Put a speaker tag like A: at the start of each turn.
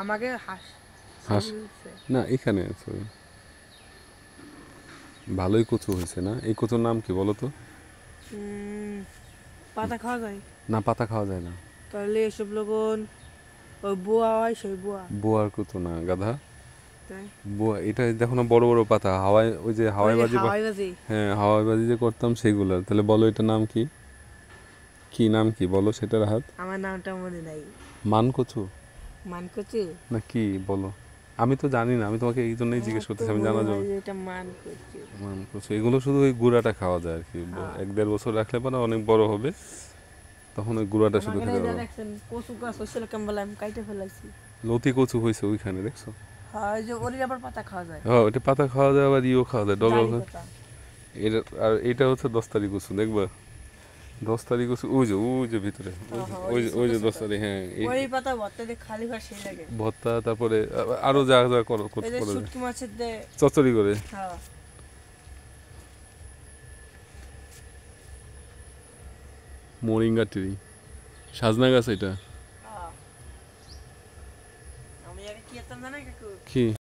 A: আমাকে হাস না এখানে ভালোই কচু হয়েছে না এই কচুর নাম কি বলো তো পাতা খাওয়া যায় না পাতা খাওয়া যায় না তাহলে এসব লবণ ওই বোয়া হয় সেই বোয়া বোয়ার কচু না গাধা বুয়া এটা দেখো না বড় বড় পাতা হাওয়ায় ওই যে হাওয়াই বাজি হ্যাঁ হাওয়াই বাজি যে করতাম সেগুলো তাহলে বলো এটা নাম কি কি নাম কি বলো সেটার হাত আমার নামটা মনে নাই মান কচু মান কচু না কি বলো আমি তো জানি না আমি তোমাকে এই জন্যই হ্যাঁ, জিজ্ঞেস করতেছি আমি জানা যাবে এটা মান কচু মান কচু এগুলো শুধু ওই খাওয়া যায় আর কি এক দেড় বছর রাখলে পরে অনেক বড় হবে তখন ওই গুঁড়াটা শুধু খেতে পারবে কচু গাছ হয়েছিল কেমন আমি কাইটে ফেলাইছি লতি কচু হয়েছে ওইখানে দেখছো হ্যাঁ, হ্যাঁ, পাতা খাওয়া যায় আবার ইও খাওয়া যায় ডগল এটা আর এটা হচ্ছে তারিখ কচু দেখবা দশ তারিখ ওই যে ওই যে ভিতরে ওই যে দশ তারিখ হ্যাঁ ভর্তা তারপরে আরো যা যা করো করে হ্যাঁ ট্রি সাজনা গাছ এটা কি